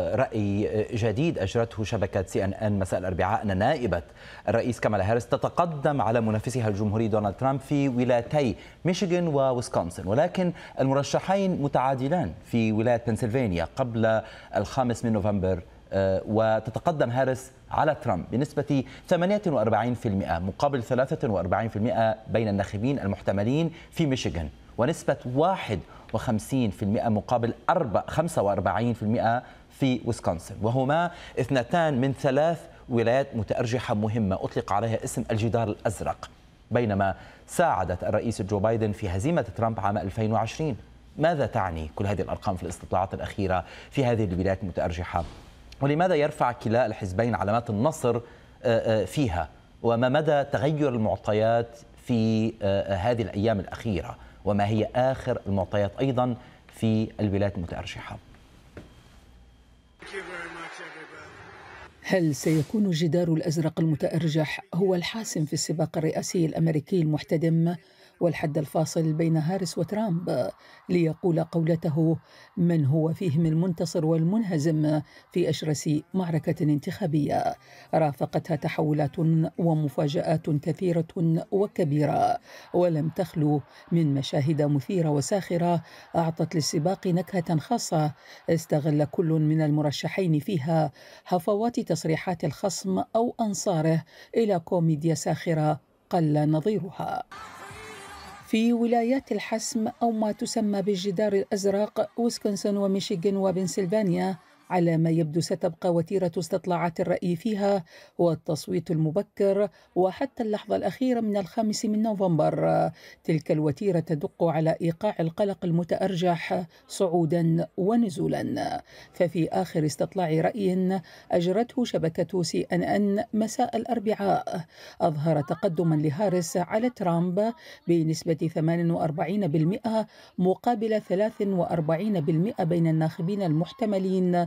رأي جديد أجرته شبكة سي أن أن مساء الأربعاء أن نائبة الرئيس كامالا هاريس تتقدم على منافسها الجمهوري دونالد ترامب في ولايتي ميشيغان وويسكونسن ولكن المرشحين متعادلان في ولاية بنسلفانيا قبل الخامس من نوفمبر آه، وتتقدم هاريس على ترامب بنسبة 48% مقابل 43% بين الناخبين المحتملين في ميشيغان ونسبة 51% مقابل 45% في ويسكونسن وهما اثنتان من ثلاث ولايات متأرجحة مهمة أطلق عليها اسم الجدار الأزرق بينما ساعدت الرئيس جو بايدن في هزيمة ترامب عام 2020 ماذا تعني كل هذه الأرقام في الاستطلاعات الأخيرة في هذه الولايات المتأرجحة ولماذا يرفع كلا الحزبين علامات النصر آه، آه، فيها وما مدى تغير المعطيات في آه، هذه الأيام الأخيرة وما هي آخر المعطيات أيضا في الولايات المتأرشحة هل سيكون الجدار الأزرق المتأرجح هو الحاسم في السباق الرئاسي الأمريكي المحتدم والحد الفاصل بين هارس وترامب ليقول قولته من هو فيهم المنتصر والمنهزم في أشرس معركة انتخابية رافقتها تحولات ومفاجآت كثيرة وكبيرة ولم تخلو من مشاهد مثيرة وساخرة أعطت للسباق نكهة خاصة استغل كل من المرشحين فيها هفوات تصريحات الخصم أو أنصاره إلى كوميديا ساخرة قل نظيرها في ولايات الحسم أو ما تسمى بالجدار الأزرق ويسكنسون وميشيغان وبنسلفانيا على ما يبدو ستبقى وتيرة استطلاعات الرأي فيها والتصويت المبكر وحتى اللحظة الأخيرة من الخامس من نوفمبر تلك الوتيرة تدق على إيقاع القلق المتأرجح صعودا ونزولا ففي آخر استطلاع رأي أجرته شبكة سي أن أن مساء الأربعاء أظهر تقدما لهارس على ترامب بنسبة 48% مقابل 43% بين الناخبين المحتملين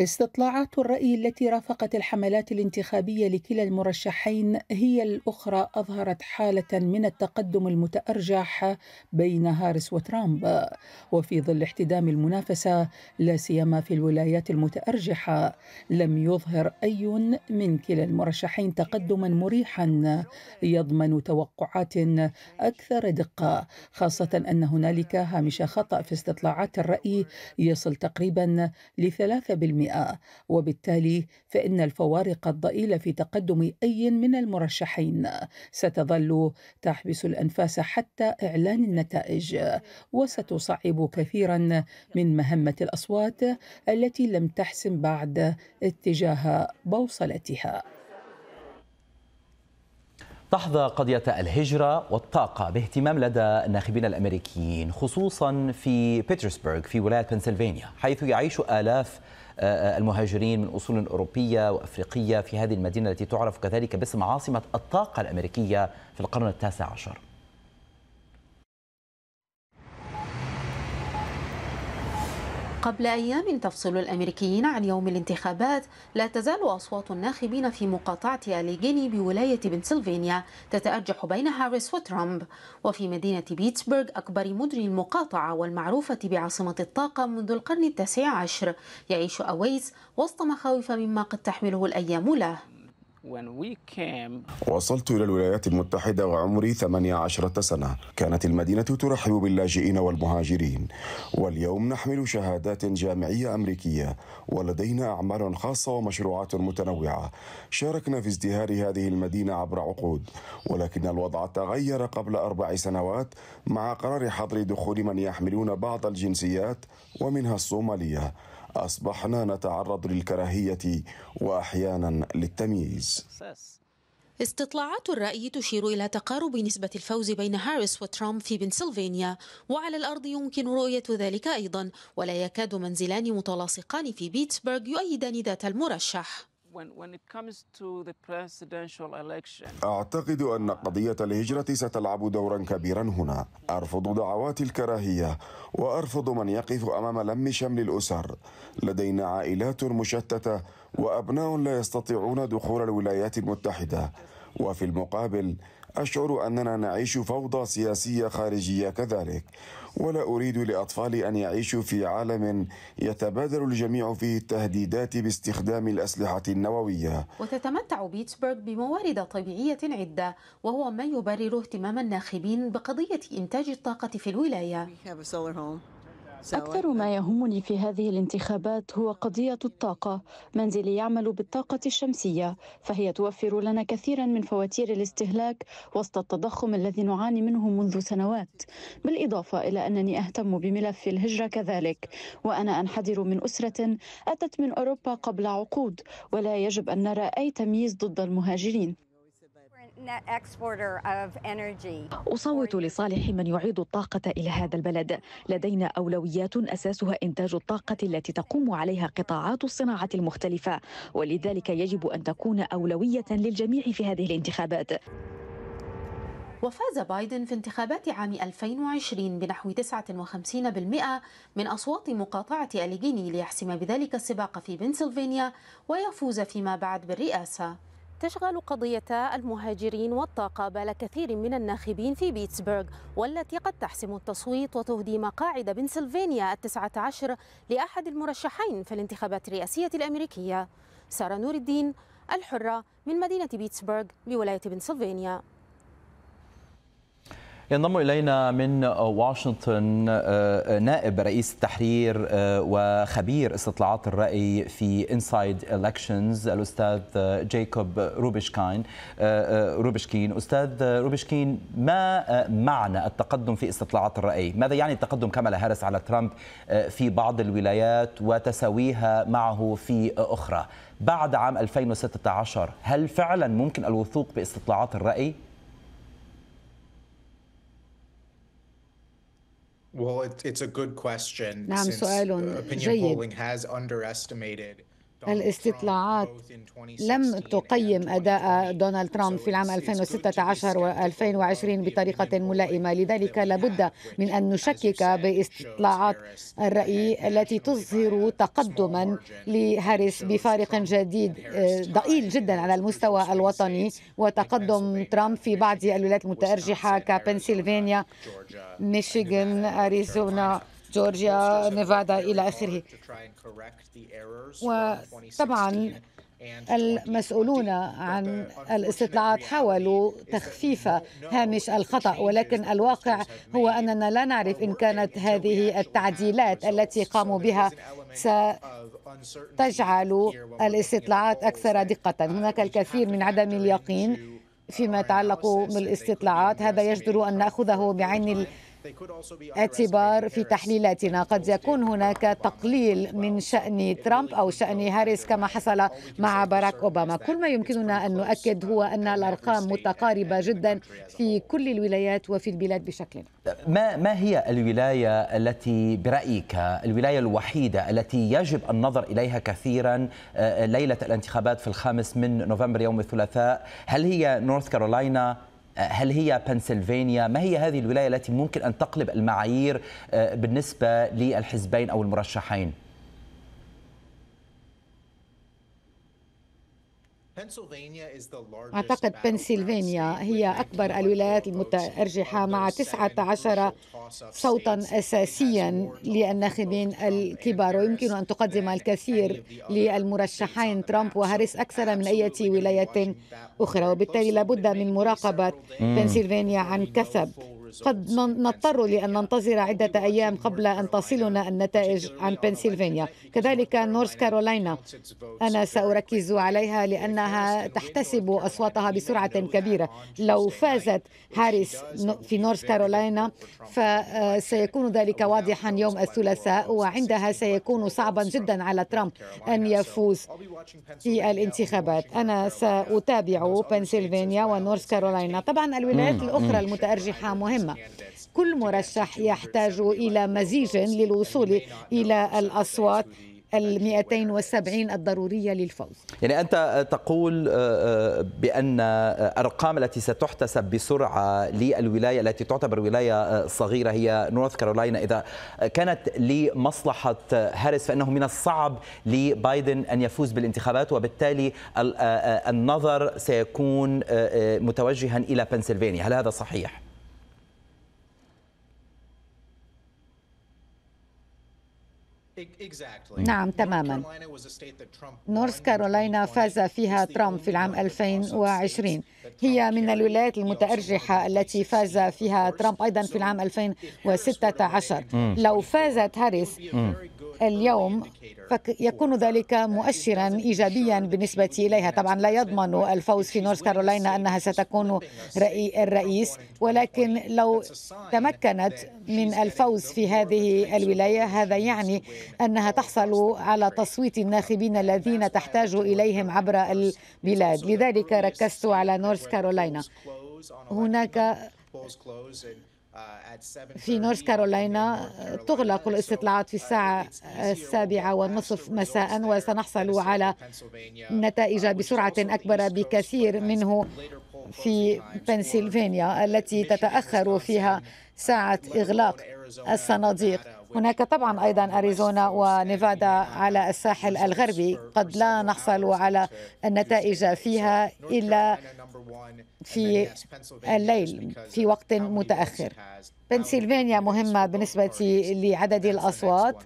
استطلاعات الرأي التي رافقت الحملات الانتخابية لكلا المرشحين هي الأخرى أظهرت حالة من التقدم المتأرجح بين هارس وترامب وفي ظل احتدام المنافسة لا سيما في الولايات المتأرجحة لم يظهر أي من كلا المرشحين تقدما مريحا يضمن توقعات أكثر دقة خاصة أن هنالك هامش خطأ في استطلاعات الرأي يصل تقريبا لثلاثة بالمئة وبالتالي فإن الفوارق الضئيلة في تقدم أي من المرشحين ستظل تحبس الأنفاس حتى إعلان النتائج وستصعب كثيرا من مهمة الأصوات التي لم تحسم بعد اتجاه بوصلتها تحظى قضية الهجرة والطاقة باهتمام لدى الناخبين الأمريكيين خصوصا في بيترسبرغ في ولاية بنسلفانيا حيث يعيش آلاف المهاجرين من أصول أوروبية وأفريقية في هذه المدينة التي تعرف كذلك باسم عاصمة الطاقة الأمريكية في القرن التاسع عشر قبل أيام تفصل الأمريكيين عن يوم الانتخابات لا تزال أصوات الناخبين في مقاطعة أليغيني بولاية بنسلفانيا تتأرجح بين هاريس وترامب وفي مدينة بيتسبرغ أكبر مدن المقاطعة والمعروفة بعاصمة الطاقة منذ القرن التاسع عشر يعيش أويس وسط مخاوف مما قد تحمله الأيام له وصلت إلى الولايات المتحدة وعمري 18 سنة كانت المدينة ترحب باللاجئين والمهاجرين واليوم نحمل شهادات جامعية أمريكية ولدينا أعمال خاصة ومشروعات متنوعة شاركنا في ازدهار هذه المدينة عبر عقود ولكن الوضع تغير قبل أربع سنوات مع قرار حظر دخول من يحملون بعض الجنسيات ومنها الصومالية أصبحنا نتعرض للكراهية وأحيانا للتمييز استطلاعات الرأي تشير إلى تقارب نسبة الفوز بين هاريس وترامب في بنسلفانيا وعلى الأرض يمكن رؤية ذلك أيضا ولا يكاد منزلان متلاصقان في بيتسبرغ يؤيدان ذات المرشح أعتقد أن قضية الهجرة ستلعب دورا كبيرا هنا أرفض دعوات الكراهية وأرفض من يقف أمام لم شمل الأسر لدينا عائلات مشتتة وأبناء لا يستطيعون دخول الولايات المتحدة وفي المقابل أشعر أننا نعيش فوضى سياسية خارجية كذلك ولا أريد لأطفالي أن يعيشوا في عالم يتبادل الجميع فيه التهديدات باستخدام الأسلحة النووية وتتمتع بيتسبرغ بموارد طبيعية عدة وهو ما يبرر اهتمام الناخبين بقضية إنتاج الطاقة في الولاية أكثر ما يهمني في هذه الانتخابات هو قضية الطاقة منزلي يعمل بالطاقة الشمسية فهي توفر لنا كثيرا من فواتير الاستهلاك وسط التضخم الذي نعاني منه منذ سنوات بالإضافة إلى أنني أهتم بملف الهجرة كذلك وأنا أنحدر من أسرة أتت من أوروبا قبل عقود ولا يجب أن نرى أي تمييز ضد المهاجرين أصوت لصالح من يعيد الطاقة إلى هذا البلد لدينا أولويات أساسها إنتاج الطاقة التي تقوم عليها قطاعات الصناعة المختلفة ولذلك يجب أن تكون أولوية للجميع في هذه الانتخابات وفاز بايدن في انتخابات عام 2020 بنحو 59% من أصوات مقاطعة أليغيني ليحسم بذلك السباق في بنسلفانيا ويفوز فيما بعد بالرئاسة تشغل قضية المهاجرين والطاقة بال كثير من الناخبين في بيتسبرغ والتي قد تحسم التصويت وتهدي مقاعد بنسلفانيا التسعة عشر لأحد المرشحين في الانتخابات الرئاسية الأمريكية سارة نور الدين الحرة من مدينة بيتسبرغ بولاية بنسلفانيا ينضم الينا من واشنطن آه، آه، نائب رئيس التحرير آه، وخبير استطلاعات الراي في انسايد الكشنز الاستاذ جايكوب روبشكاين روبشكين استاذ روبشكين ما معنى التقدم في استطلاعات الراي ماذا يعني التقدم كمالا هارس على ترامب في بعض الولايات وتساويها معه في اخرى بعد عام 2016 هل فعلا ممكن الوثوق باستطلاعات الراي Well, it, it's a good question. نعم since سؤال opinion polling has underestimated الاستطلاعات لم تقيم أداء دونالد ترامب في العام 2016 و 2020 بطريقة ملائمة لذلك لابد من أن نشكك باستطلاعات الرأي التي تظهر تقدما لهاريس بفارق جديد آه، ضئيل جدا على المستوى الوطني وتقدم ترامب في بعض الولايات المتأرجحة كبنسلفانيا ميشيغان أريزونا جورجيا نيفادا إلى آخره وطبعا المسؤولون عن الاستطلاعات حاولوا تخفيف هامش الخطأ ولكن الواقع هو أننا لا نعرف إن كانت هذه التعديلات التي قاموا بها ستجعل الاستطلاعات أكثر دقة هناك الكثير من عدم اليقين فيما يتعلق بالاستطلاعات هذا يجدر أن نأخذه بعين اعتبار في تحليلاتنا قد يكون هناك تقليل من شأن ترامب أو شأن هاريس كما حصل مع باراك أوباما كل ما يمكننا أن نؤكد هو أن الأرقام متقاربة جدا في كل الولايات وفي البلاد بشكل طيب، ما ما هي الولاية التي برأيك الولاية الوحيدة التي يجب النظر إليها كثيرا آه، آه، ليلة الانتخابات في الخامس من نوفمبر يوم الثلاثاء هل هي نورث كارولاينا هل هي بنسلفانيا ما هي هذه الولاية التي ممكن أن تقلب المعايير آه، بالنسبة للحزبين أو المرشحين أعتقد بنسلفانيا هي أكبر الولايات المتأرجحة مع 19 صوتا أساسيا للناخبين الكبار ويمكن أن تقدم الكثير للمرشحين ترامب وهاريس أكثر من أي ولاية أخرى وبالتالي لابد من مراقبة بنسلفانيا عن كثب قد نضطر لأن ننتظر عدة أيام قبل أن تصلنا النتائج عن بنسلفانيا كذلك نورث كارولاينا أنا سأركز عليها لأنها تحتسب أصواتها بسرعة كبيرة لو فازت هاريس في نورث كارولاينا فسيكون آه، ذلك واضحا يوم الثلاثاء وعندها سيكون صعبا جدا على ترامب أن يفوز في الانتخابات أنا سأتابع بنسلفانيا ونورث كارولاينا طبعا الولايات الأخرى mm. المتأرجحة مهمة العامة كل مرشح يحتاج إلى مزيج للوصول إلى الأصوات ال 270 الضرورية للفوز يعني أنت تقول آه، آه، بأن الارقام التي ستحتسب بسرعة للولاية التي تعتبر ولاية آه، صغيرة هي نورث كارولاينا إذا كانت لمصلحة هاريس فإنه من الصعب لبايدن أن يفوز بالانتخابات وبالتالي النظر سيكون متوجها إلى بنسلفانيا هل هذا صحيح؟ نعم تماما نورث كارولاينا فاز فيها ترامب في العام 2020 هي من الولايات المتأرجحة التي فاز فيها ترامب أيضا في العام 2016 لو فازت هاريس اليوم يكون ذلك مؤشرا ايجابيا بالنسبه اليها طبعا لا يضمن الفوز في نورث كارولينا انها ستكون رأي الرئيس ولكن لو تمكنت من الفوز في هذه الولايه هذا يعني انها تحصل على تصويت الناخبين الذين تحتاج اليهم عبر البلاد لذلك ركزت على نورث كارولينا هناك Uh, في نورث uh, كارولاينا تغلق الاستطلاعات في uh, الساعة السابعة والنصف مساء وسنحصل على نتائج بسرعة أكبر بكثير منه في بنسلفانيا التي تتأخر فيها ساعة إغلاق الصناديق هناك طبعا أيضا أريزونا ونيفادا على الساحل الغربي قد لا نحصل على النتائج فيها إلا في الليل في وقت متأخر بنسلفانيا مهمة بالنسبة لعدد الأصوات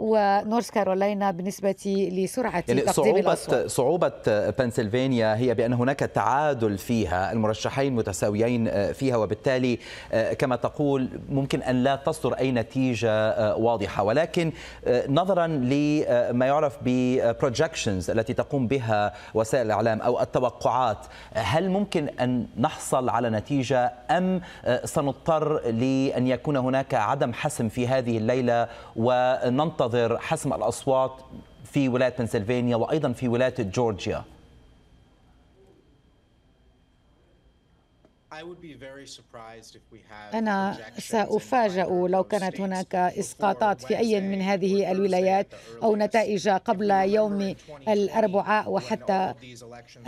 ونورث كارولينا بالنسبة لسرعة يعني تقديم صعوبة الأصوات. صعوبة بنسلفانيا هي بأن هناك تعادل فيها المرشحين متساويين آه، فيها وبالتالي آه، كما تقول ممكن أن لا تصدر أي نتيجة آه، واضحة ولكن نظرا لما يعرف ببروجكشنز التي تقوم بها وسائل الإعلام أو التوقعات هل ممكن أن نحصل على نتيجة أم سنضطر لأن يكون هناك عدم حسم في هذه الليلة وننتظر ينتظر حسم الاصوات في ولايه بنسلفانيا وايضا في ولايه جورجيا أنا سأفاجأ لو كانت هناك إسقاطات في أي من هذه الولايات أو نتائج قبل يوم الأربعاء وحتى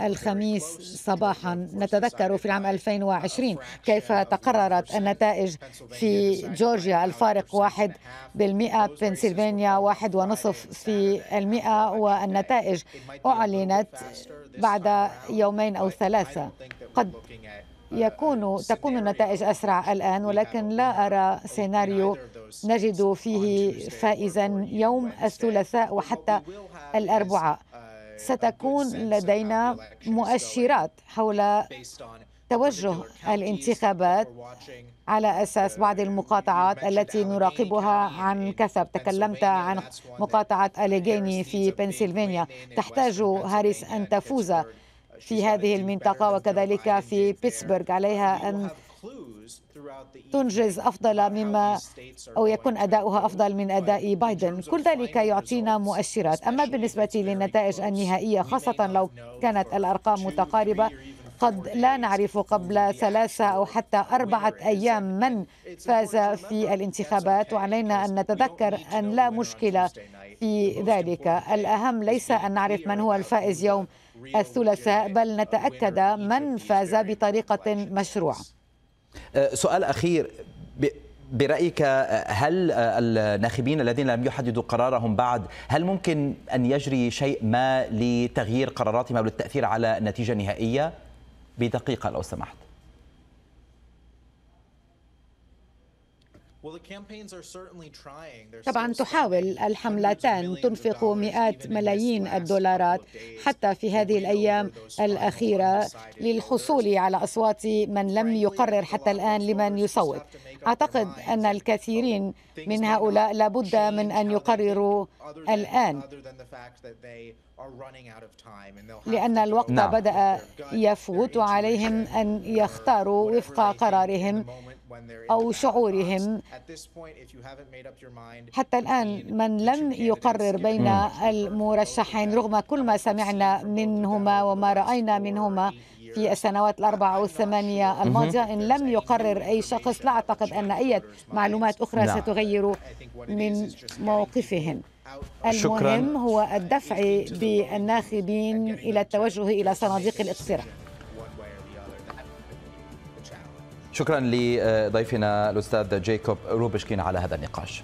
الخميس صباحا نتذكر في العام 2020 uh, كيف تقررت النتائج في جورجيا الفارق واحد بالمئة بنسلفانيا واحد ونصف في المئة والنتائج أعلنت بعد يومين أو ثلاثة قد يكون تكون النتائج أسرع الآن ولكن لا أرى سيناريو نجد فيه فائزا يوم الثلاثاء وحتى الأربعاء ستكون لدينا مؤشرات حول توجه الانتخابات على اساس بعض المقاطعات التي نراقبها عن كثب تكلمت عن مقاطعه اليغيني في بنسلفانيا تحتاج هاريس ان تفوز في هذه المنطقة وكذلك في بيتسبرغ عليها أن تنجز أفضل مما أو يكون أداؤها أفضل من أداء بايدن كل ذلك يعطينا مؤشرات أما بالنسبة للنتائج النهائية خاصة لو كانت الأرقام متقاربة قد لا نعرف قبل ثلاثة أو حتى أربعة أيام من فاز في الانتخابات وعلينا أن نتذكر أن لا مشكلة في ذلك الأهم ليس أن نعرف من هو الفائز يوم الثلاثاء بل نتأكد من فاز بطريقة مشروعة أه، سؤال أخير برأيك أه، هل أه، الناخبين الذين لم يحددوا قرارهم بعد هل ممكن أن يجري شيء ما لتغيير قراراتهم أو للتأثير على النتيجة النهائية بدقيقة لو سمحت طبعا تحاول الحملتان تنفق مئات ملايين الدولارات حتى في هذه الايام الاخيره للحصول على اصوات من لم يقرر حتى الان لمن يصوت اعتقد ان الكثيرين من هؤلاء لابد من ان يقرروا الان لأن الوقت نعم. بدأ يفوت وعليهم أن يختاروا وفق قرارهم أو شعورهم حتى الآن من لم يقرر بين المرشحين رغم كل ما سمعنا منهما وما رأينا منهما في السنوات الأربعة أو الثمانية الماضية إن لم يقرر أي شخص لا أعتقد أن أي معلومات أخرى لا. نعم. ستغير من موقفهم المهم هو الدفع بالناخبين إلى التوجه إلى صناديق الاقتراع شكرا لضيفنا الأستاذ جايكوب روبشكين على هذا النقاش